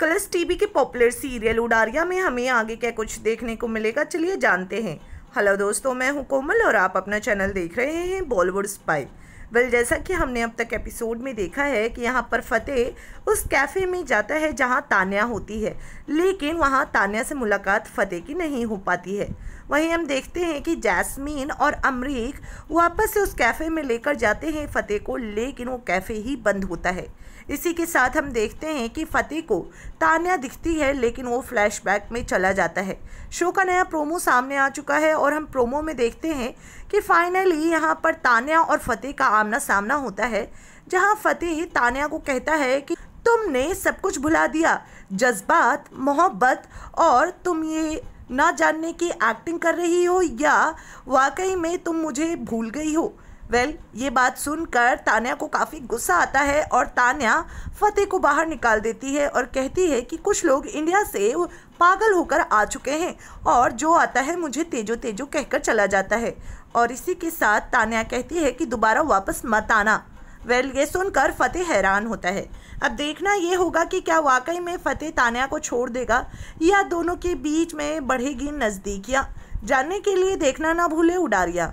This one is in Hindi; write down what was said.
कलर्स टीवी के पॉपुलर सीरियल उडारिया में हमें आगे क्या कुछ देखने को मिलेगा चलिए जानते हैं हेलो दोस्तों मैं हूं कोमल और आप अपना चैनल देख रहे हैं बॉलीवुड स्पाई वेल जैसा कि हमने अब तक एपिसोड में देखा है कि यहाँ पर फ़तेह उस कैफ़े में जाता है जहाँ तान्या होती है लेकिन वहाँ तान्या से मुलाकात फ़तेह की नहीं हो पाती है वहीं हम देखते हैं कि जैस्मीन और अमरीक वापस से उस कैफ़े में लेकर जाते हैं फ़तेह को लेकिन वो कैफ़े ही बंद होता है इसी के साथ हम देखते हैं कि फ़तेह को तान्या दिखती है लेकिन वो फ्लैशबैक में चला जाता है शो का नया प्रोमो सामने आ चुका है और हम प्रोमो में देखते हैं कि फ़ाइनली यहाँ पर तान्या और फ़तेह का आमना सामना होता है जहाँ फतेह तानिया को कहता है कि तुमने सब कुछ भुला दिया जज्बात मोहब्बत और तुम ये ना जानने की एक्टिंग कर रही हो या वाकई में तुम मुझे भूल गई हो वेल well, ये बात सुनकर तान्या को काफ़ी गुस्सा आता है और तान्या फतेह को बाहर निकाल देती है और कहती है कि कुछ लोग इंडिया से पागल होकर आ चुके हैं और जो आता है मुझे तेजो तेजो कहकर चला जाता है और इसी के साथ तान्या कहती है कि दोबारा वापस मत आना वेल ये सुनकर फतेह हैरान होता है अब देखना ये होगा कि क्या वाकई में फतेह तान्या को छोड़ देगा या दोनों के बीच में बढ़ेगी नज़दीकियाँ जानने के लिए देखना ना भूले उडारिया